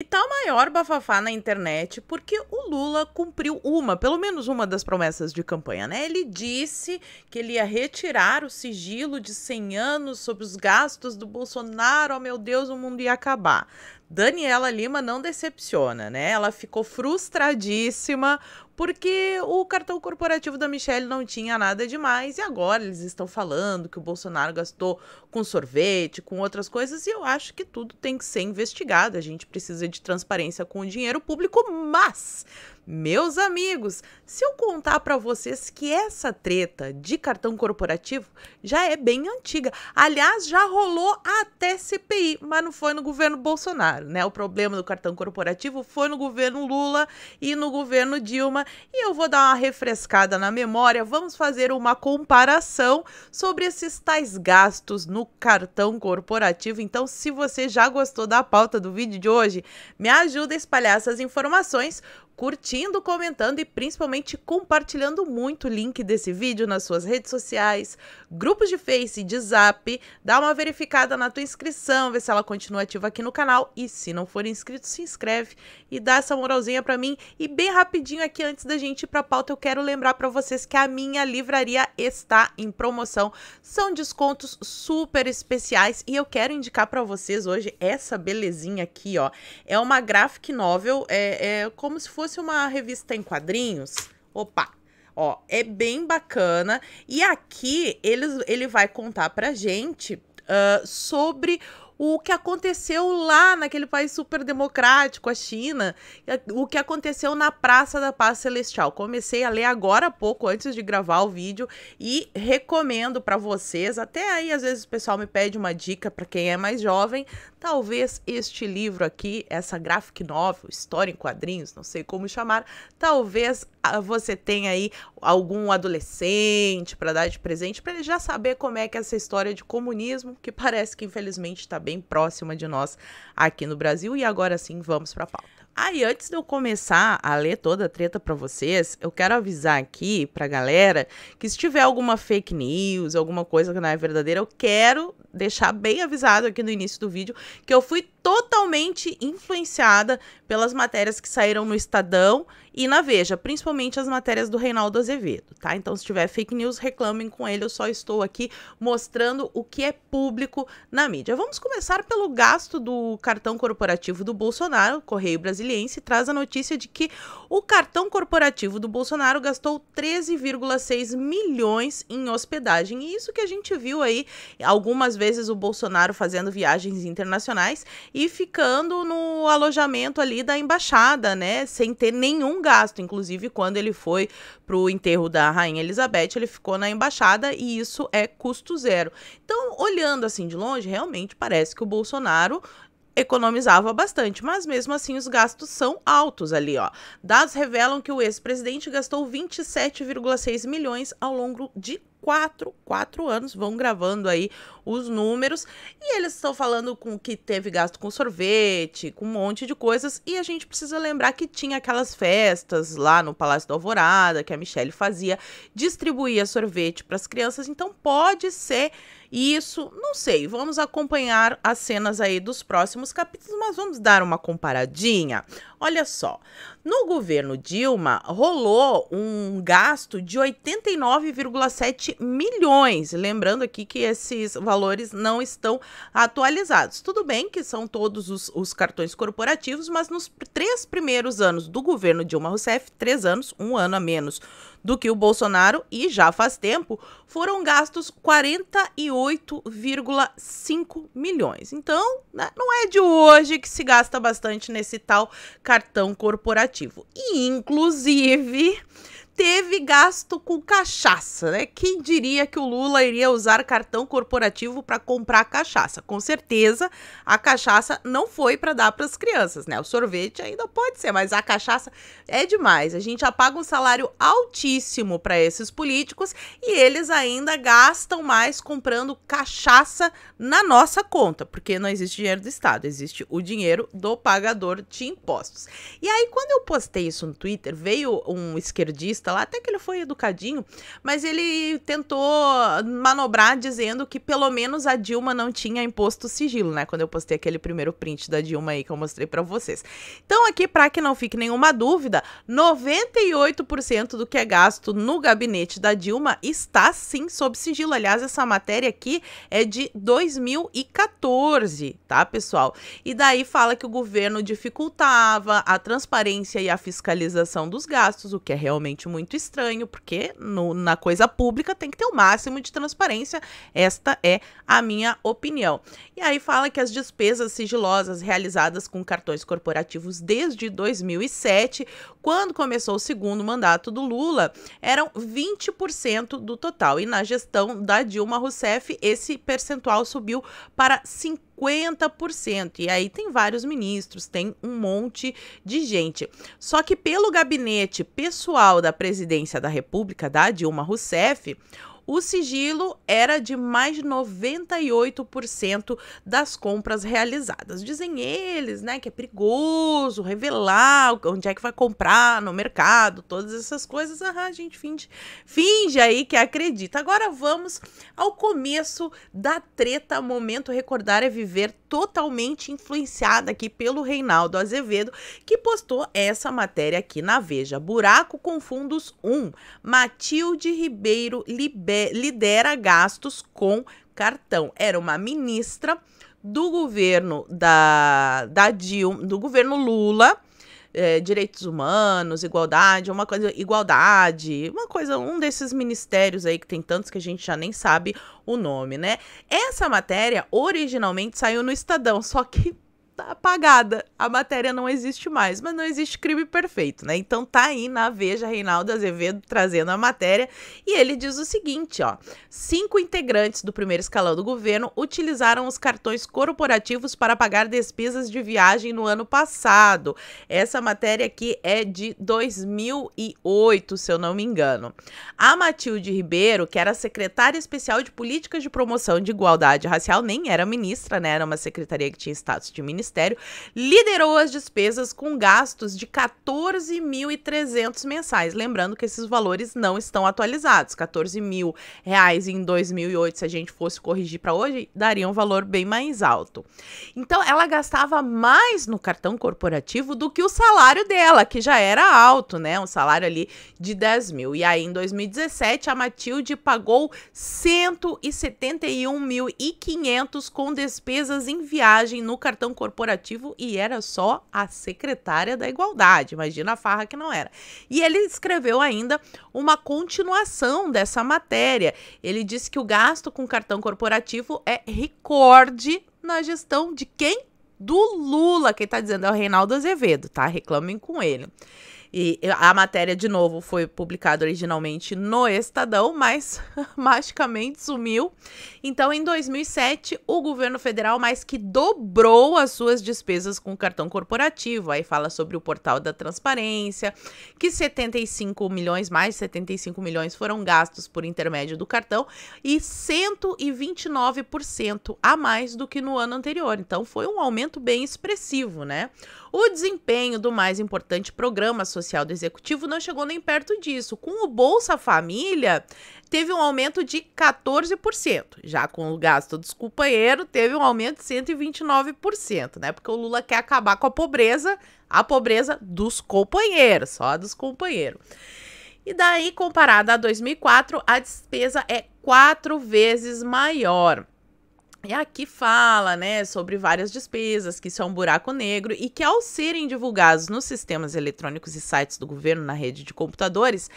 E tal tá maior bafafá na internet porque o Lula cumpriu uma, pelo menos uma das promessas de campanha, né? Ele disse que ele ia retirar o sigilo de 100 anos sobre os gastos do Bolsonaro. Oh, meu Deus, o mundo ia acabar. Daniela Lima não decepciona, né? Ela ficou frustradíssima porque o cartão corporativo da Michelle não tinha nada demais e agora eles estão falando que o Bolsonaro gastou com sorvete, com outras coisas, e eu acho que tudo tem que ser investigado. A gente precisa de transparência com o dinheiro público, mas meus amigos, se eu contar para vocês que essa treta de cartão corporativo já é bem antiga. Aliás, já rolou até CPI, mas não foi no governo Bolsonaro, né? O problema do cartão corporativo foi no governo Lula e no governo Dilma, e eu vou dar uma refrescada na memória. Vamos fazer uma comparação sobre esses tais gastos no cartão corporativo. Então, se você já gostou da pauta do vídeo de hoje, me ajuda a espalhar essas informações curtindo, comentando e principalmente compartilhando muito o link desse vídeo nas suas redes sociais, grupos de Face e de Zap. Dá uma verificada na tua inscrição, vê se ela continua ativa aqui no canal e se não for inscrito, se inscreve e dá essa moralzinha para mim. E bem rapidinho aqui antes da gente ir para pauta, eu quero lembrar para vocês que a minha livraria está em promoção. São descontos super especiais e eu quero indicar para vocês hoje essa belezinha aqui, ó. É uma graphic novel, é, é como se fosse fosse uma revista em quadrinhos. Opa! Ó, é bem bacana. E aqui ele, ele vai contar pra gente uh, sobre o que aconteceu lá naquele país super democrático, a China, o que aconteceu na Praça da Paz Celestial. Comecei a ler agora há pouco, antes de gravar o vídeo, e recomendo para vocês. Até aí, às vezes, o pessoal me pede uma dica para quem é mais jovem. Talvez este livro aqui, essa graphic novel, história em quadrinhos, não sei como chamar, talvez ah, você tenha aí algum adolescente para dar de presente, para ele já saber como é que é essa história de comunismo, que parece que infelizmente está bem próxima de nós aqui no Brasil. E agora sim, vamos para a pauta. Aí, ah, antes de eu começar a ler toda a treta para vocês, eu quero avisar aqui para a galera que se tiver alguma fake news, alguma coisa que não é verdadeira, eu quero deixar bem avisado aqui no início do vídeo que eu fui totalmente influenciada pelas matérias que saíram no Estadão e na Veja, principalmente as matérias do Reinaldo Azevedo, tá? Então, se tiver fake news, reclamem com ele. Eu só estou aqui mostrando o que é público na mídia. Vamos começar pelo gasto do cartão corporativo do Bolsonaro. Correio Brasiliense traz a notícia de que o cartão corporativo do Bolsonaro gastou 13,6 milhões em hospedagem. E isso que a gente viu aí algumas vezes o Bolsonaro fazendo viagens internacionais e ficando no alojamento ali da embaixada, né? Sem ter nenhum gasto. Inclusive, quando ele foi para o enterro da Rainha Elizabeth, ele ficou na embaixada e isso é custo zero. Então, olhando assim de longe, realmente parece que o Bolsonaro economizava bastante, mas mesmo assim os gastos são altos ali, ó. Dados revelam que o ex-presidente gastou 27,6 milhões ao longo de quatro, quatro anos, vão gravando aí os números e eles estão falando com que teve gasto com sorvete, com um monte de coisas e a gente precisa lembrar que tinha aquelas festas lá no Palácio da Alvorada que a Michelle fazia, distribuía sorvete para as crianças, então pode ser e isso, não sei, vamos acompanhar as cenas aí dos próximos capítulos, mas vamos dar uma comparadinha. Olha só, no governo Dilma rolou um gasto de 89,7 milhões, lembrando aqui que esses valores não estão atualizados. Tudo bem que são todos os, os cartões corporativos, mas nos três primeiros anos do governo Dilma Rousseff, três anos, um ano a menos, do que o Bolsonaro e já faz tempo, foram gastos 48,5 milhões. Então, né, não é de hoje que se gasta bastante nesse tal cartão corporativo. E, inclusive, teve gasto com cachaça, né? Quem diria que o Lula iria usar cartão corporativo para comprar cachaça? Com certeza, a cachaça não foi para dar para as crianças, né? O sorvete ainda pode ser, mas a cachaça é demais. A gente já paga um salário altíssimo para esses políticos e eles ainda gastam mais comprando cachaça na nossa conta, porque não existe dinheiro do Estado, existe o dinheiro do pagador de impostos. E aí, quando eu postei isso no Twitter, veio um esquerdista racista tá lá. Até que ele foi educadinho, mas ele tentou manobrar dizendo que pelo menos a Dilma não tinha imposto sigilo, né? Quando eu postei aquele primeiro print da Dilma aí que eu mostrei para vocês. Então, aqui, para que não fique nenhuma dúvida, 98% do que é gasto no gabinete da Dilma está sim sob sigilo. Aliás, essa matéria aqui é de 2014, tá, pessoal? E daí fala que o governo dificultava a transparência e a fiscalização dos gastos, o que é realmente muito muito estranho, porque no, na coisa pública tem que ter o máximo de transparência. Esta é a minha opinião. E aí fala que as despesas sigilosas realizadas com cartões corporativos desde 2007 quando começou o segundo mandato do Lula, eram 20% do total. E na gestão da Dilma Rousseff, esse percentual subiu para 50%. 50%. E aí tem vários ministros, tem um monte de gente. Só que pelo gabinete pessoal da presidência da República, da Dilma Rousseff, o sigilo era de mais de 98% das compras realizadas. Dizem eles, né, que é perigoso revelar onde é que vai comprar no mercado, todas essas coisas. Ah, a gente finge, finge aí que acredita. Agora vamos ao começo da treta. Momento recordar é viver totalmente influenciada aqui pelo Reinaldo Azevedo, que postou essa matéria aqui na Veja. Buraco com fundos 1. Matilde Ribeiro libera lidera gastos com cartão. Era uma ministra do governo da, da Dilma, do governo Lula, é, direitos humanos, igualdade, uma coisa, igualdade, uma coisa, um desses ministérios aí que tem tantos que a gente já nem sabe o nome, né? Essa matéria originalmente saiu no Estadão, só que tá apagada. A matéria não existe mais, mas não existe crime perfeito, né? Então tá aí na Veja Reinaldo Azevedo trazendo a matéria e ele diz o seguinte, ó: cinco integrantes do primeiro escalão do governo utilizaram os cartões corporativos para pagar despesas de viagem no ano passado. Essa matéria aqui é de 2008, se eu não me engano. A Matilde Ribeiro, que era secretária especial de políticas de promoção de igualdade racial, nem era ministra, né? Era uma secretaria que tinha status de ministra Ministério liderou as despesas com gastos de 14.300 mensais. Lembrando que esses valores não estão atualizados. 14 mil reais em 2008, se a gente fosse corrigir para hoje, daria um valor bem mais alto. Então, ela gastava mais no cartão corporativo do que o salário dela, que já era alto, né? Um salário ali de 10 mil. E aí, em 2017, a Matilde pagou 171.500 com despesas em viagem no cartão corporativo corporativo e era só a secretária da Igualdade. Imagina a farra que não era. E ele escreveu ainda uma continuação dessa matéria. Ele disse que o gasto com cartão corporativo é recorde na gestão de quem? Do Lula. Quem está dizendo é o Reinaldo Azevedo, tá? Reclamem com ele. E a matéria, de novo, foi publicada originalmente no Estadão, mas magicamente sumiu. Então, em 2007, o governo federal mais que dobrou as suas despesas com o cartão corporativo. Aí fala sobre o portal da transparência, que 75 milhões, mais 75 milhões foram gastos por intermédio do cartão e 129% a mais do que no ano anterior. Então, foi um aumento bem expressivo, né? O desempenho do mais importante programa social do executivo não chegou nem perto disso. Com o Bolsa Família, teve um aumento de 14%. Já com o gasto dos companheiros, teve um aumento de 129%, né? Porque o Lula quer acabar com a pobreza, a pobreza dos companheiros, só dos companheiros. E daí, comparada a 2004, a despesa é quatro vezes maior. E aqui fala, né, sobre várias despesas, que isso é um buraco negro e que ao serem divulgados nos sistemas eletrônicos e sites do governo na rede de computadores,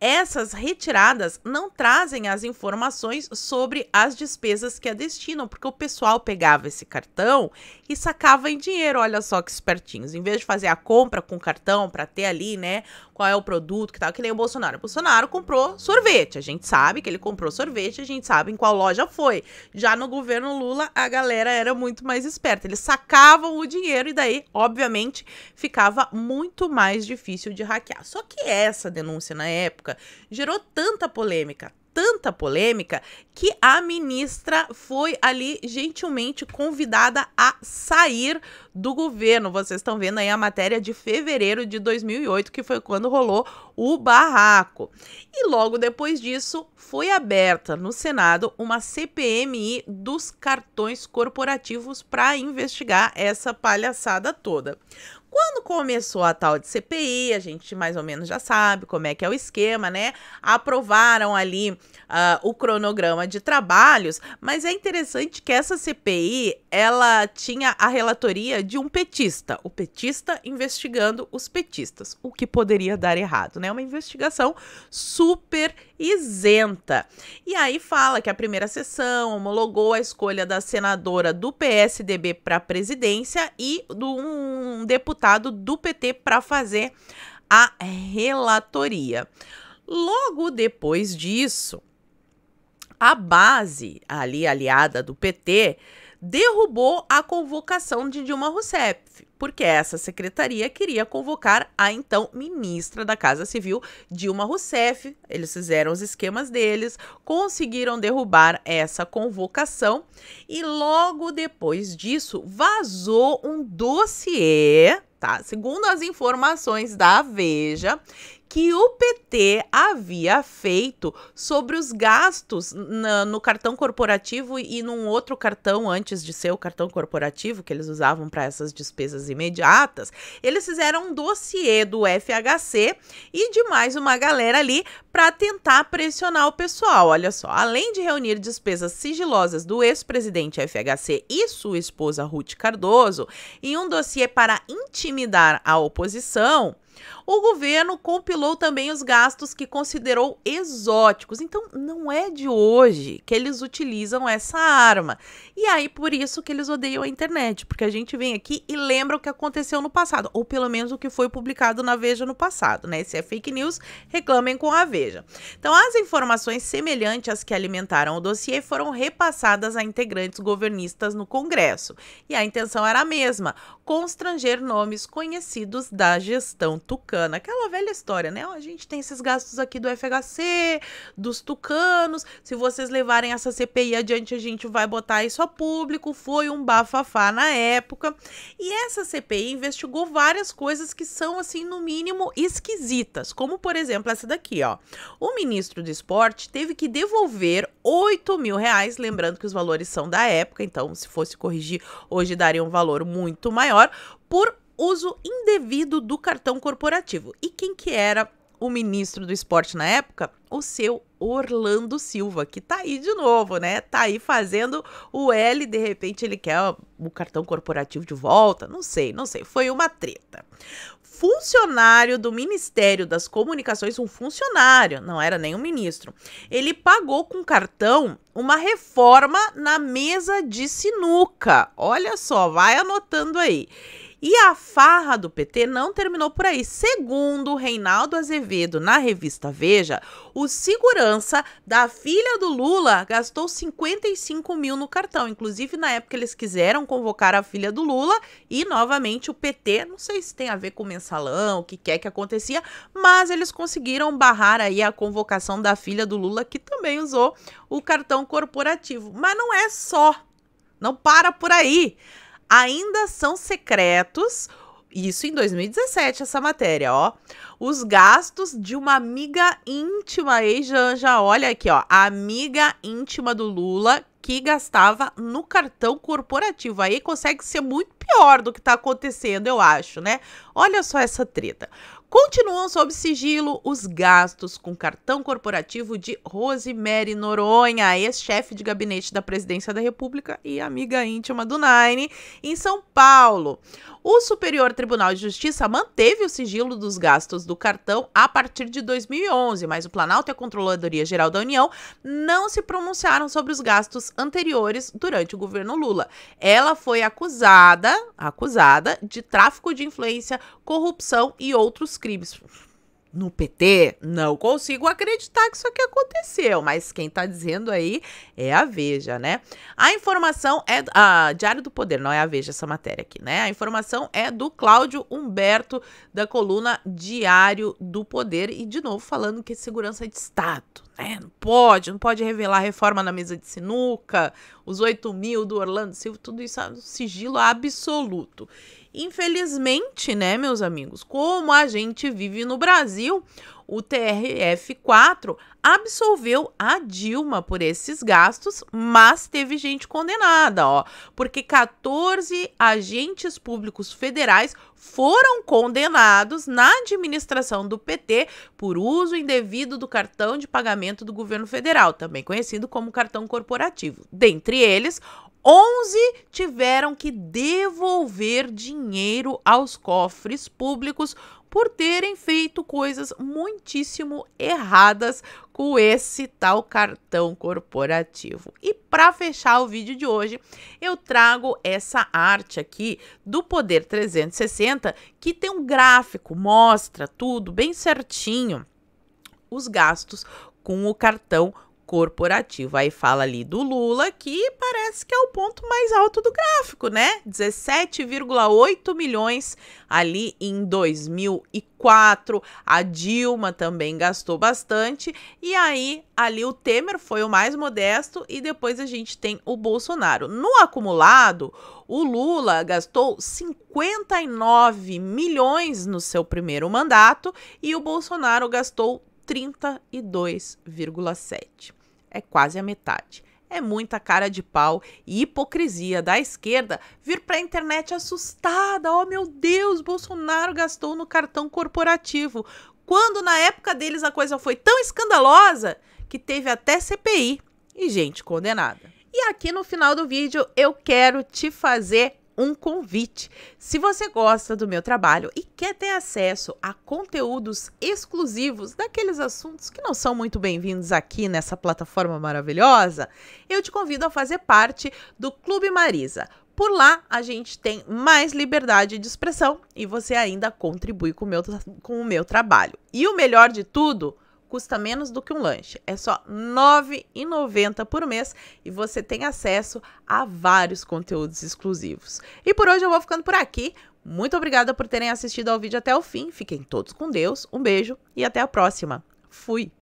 essas retiradas não trazem as informações sobre as despesas que a destinam, porque o pessoal pegava esse cartão e sacava em dinheiro. Olha só que espertinhos. Em vez de fazer a compra com cartão para ter ali, né, qual é o produto que tal, que nem o Bolsonaro. O Bolsonaro comprou sorvete, a gente sabe que ele comprou sorvete, a gente sabe em qual loja foi. Já no governo Lula, a galera era muito mais esperta, eles sacavam o dinheiro e daí, obviamente, ficava muito mais difícil de hackear. Só que essa denúncia na época gerou tanta polêmica, tanta polêmica que a ministra foi ali gentilmente convidada a sair do governo. Vocês estão vendo aí a matéria de fevereiro de 2008, que foi quando rolou o barraco. E logo depois disso, foi aberta no Senado uma CPMI dos cartões corporativos para investigar essa palhaçada toda. Quando começou a tal de CPI, a gente mais ou menos já sabe como é que é o esquema, né? Aprovaram ali uh, o cronograma de trabalhos, mas é interessante que essa CPI, ela tinha a relatoria de um petista, o petista investigando os petistas, o que poderia dar errado, né? Uma investigação super isenta. E aí fala que a primeira sessão homologou a escolha da senadora do PSDB para a presidência e do um deputado do PT para fazer a relatoria. Logo depois disso, a base ali aliada do PT derrubou a convocação de Dilma Rousseff, porque essa secretaria queria convocar a então ministra da Casa Civil, Dilma Rousseff. Eles fizeram os esquemas deles, conseguiram derrubar essa convocação e logo depois disso vazou um dossiê Tá, segundo as informações da Veja, que o PT havia feito sobre os gastos na, no cartão corporativo e num outro cartão antes de ser o cartão corporativo que eles usavam para essas despesas imediatas. Eles fizeram um dossiê do FHC e de mais uma galera ali para tentar pressionar o pessoal. Olha só, além de reunir despesas sigilosas do ex-presidente FHC e sua esposa Ruth Cardoso em um dossiê para intimidar a oposição, o governo compilou também os gastos que considerou exóticos, então não é de hoje que eles utilizam essa arma. E aí por isso que eles odeiam a internet, porque a gente vem aqui e lembra o que aconteceu no passado, ou pelo menos o que foi publicado na Veja no passado, né? Se é fake news, reclamem com a Veja. Então as informações semelhantes às que alimentaram o dossiê foram repassadas a integrantes governistas no Congresso. E a intenção era a mesma: constranger nomes conhecidos da gestão tucana, aquela velha história, né? A gente tem esses gastos aqui do FHC, dos tucanos, se vocês levarem essa CPI adiante, a gente vai botar isso a público. Foi um bafafá na época. E essa CPI investigou várias coisas que são, assim, no mínimo esquisitas, como, por exemplo, essa daqui, ó. O ministro do esporte teve que devolver 8 mil reais, lembrando que os valores são da época, então se fosse corrigir hoje daria um valor muito maior, por uso indevido do cartão corporativo. E quem que era o ministro do esporte na época? O seu Orlando Silva, que tá aí de novo, né? Tá aí fazendo o L, de repente ele quer o cartão corporativo de volta, não sei, não sei, foi uma treta. Funcionário do Ministério das Comunicações, um funcionário, não era nem um ministro, ele pagou com cartão uma reforma na mesa de sinuca. Olha só, vai anotando aí. E a farra do PT não terminou por aí. Segundo Reinaldo Azevedo, na revista Veja, o segurança da filha do Lula gastou 55 mil no cartão. Inclusive, na época, eles quiseram convocar a filha do Lula e, novamente, o PT, não sei se tem a ver com mensalão, o que quer que acontecia, mas eles conseguiram barrar aí a convocação da filha do Lula, que também usou o cartão corporativo. Mas não é só não para por aí ainda são secretos. Isso em 2017, essa matéria, ó. Os gastos de uma amiga íntima, ei, Janja, olha aqui, ó. A amiga íntima do Lula que gastava no cartão corporativo. Aí consegue ser muito pior do que está acontecendo, eu acho, né? Olha só essa treta. Continuam sob sigilo os gastos com cartão corporativo de Rosemary Noronha, ex-chefe de gabinete da presidência da República e amiga íntima do Nine, em São Paulo. O Superior Tribunal de Justiça manteve o sigilo dos gastos do cartão a partir de 2011, mas o Planalto e a Controladoria Geral da União não se pronunciaram sobre os gastos anteriores durante o governo Lula. Ela foi acusada, acusada de tráfico de influência, corrupção e outros crimes. No PT, não consigo acreditar que isso aqui aconteceu, mas quem está dizendo aí é a Veja, né? A informação é. A Diário do Poder, não é a Veja essa matéria aqui, né? A informação é do Cláudio Humberto, da coluna Diário do Poder, e de novo falando que segurança é de Estado, né não pode, não pode revelar reforma na mesa de sinuca, os 8 mil do Orlando Silva, tudo isso é um sigilo absoluto. Infelizmente, né, meus amigos, como a gente vive no Brasil, o TRF4 absolveu a Dilma por esses gastos, mas teve gente condenada, ó, porque 14 agentes públicos federais foram condenados na administração do PT por uso indevido do cartão de pagamento do governo federal, também conhecido como cartão corporativo. Dentre eles, 11 tiveram que devolver dinheiro aos cofres públicos por terem feito coisas muitíssimo erradas com esse tal cartão corporativo. E para fechar o vídeo de hoje, eu trago essa arte aqui do Poder 360, que tem um gráfico, mostra tudo bem certinho os gastos com o cartão corporativo. Aí fala ali do Lula, que parece que é o ponto mais alto do gráfico, né? 17,8 milhões ali em 2004. A Dilma também gastou bastante. E aí, ali o Temer foi o mais modesto e depois a gente tem o Bolsonaro. No acumulado, o Lula gastou 59 milhões no seu primeiro mandato e o Bolsonaro gastou 32,7 é quase a metade. É muita cara de pau e hipocrisia da esquerda vir para a internet assustada. Oh meu Deus, Bolsonaro gastou no cartão corporativo. Quando na época deles a coisa foi tão escandalosa que teve até CPI e gente condenada. E aqui no final do vídeo eu quero te fazer um convite. Se você gosta do meu trabalho e quer ter acesso a conteúdos exclusivos daqueles assuntos que não são muito bem-vindos aqui nessa plataforma maravilhosa, eu te convido a fazer parte do Clube Marisa. Por lá a gente tem mais liberdade de expressão e você ainda contribui com o meu, com o meu trabalho. E o melhor de tudo, custa menos do que um lanche. É só R$ 9,90 por mês e você tem acesso a vários conteúdos exclusivos. E por hoje eu vou ficando por aqui. Muito obrigada por terem assistido ao vídeo até o fim. Fiquem todos com Deus. Um beijo e até a próxima. Fui!